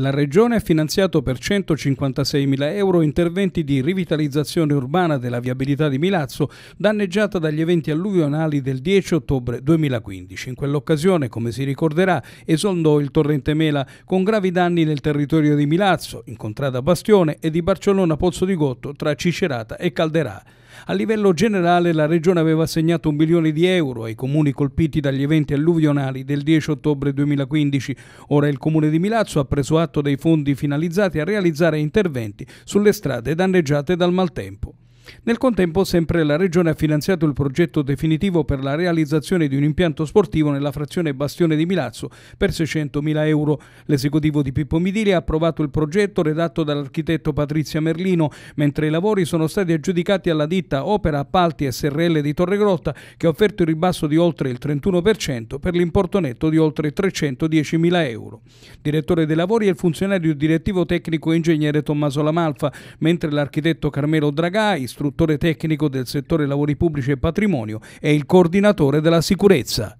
La Regione ha finanziato per 156.000 euro interventi di rivitalizzazione urbana della viabilità di Milazzo, danneggiata dagli eventi alluvionali del 10 ottobre 2015. In quell'occasione, come si ricorderà, esondò il torrente Mela con gravi danni nel territorio di Milazzo, in contrada Bastione e di Barcellona Pozzo di Gotto tra Cicerata e Calderà. A livello generale la Regione aveva assegnato un milione di euro ai comuni colpiti dagli eventi alluvionali del 10 ottobre 2015. Ora il Comune di Milazzo ha preso atto dei fondi finalizzati a realizzare interventi sulle strade danneggiate dal maltempo. Nel contempo, sempre la Regione ha finanziato il progetto definitivo per la realizzazione di un impianto sportivo nella frazione Bastione di Milazzo per 600.000 euro. L'esecutivo di Pippo Midili ha approvato il progetto redatto dall'architetto Patrizia Merlino, mentre i lavori sono stati aggiudicati alla ditta Opera Appalti SRL di Torre Grotta, che ha offerto il ribasso di oltre il 31% per l'importo netto di oltre 310.000 euro. Direttore dei lavori è il funzionario direttivo tecnico e ingegnere Tommaso Lamalfa, mentre l'architetto Carmelo Dragai, istruttore tecnico del settore lavori pubblici e patrimonio e il coordinatore della sicurezza.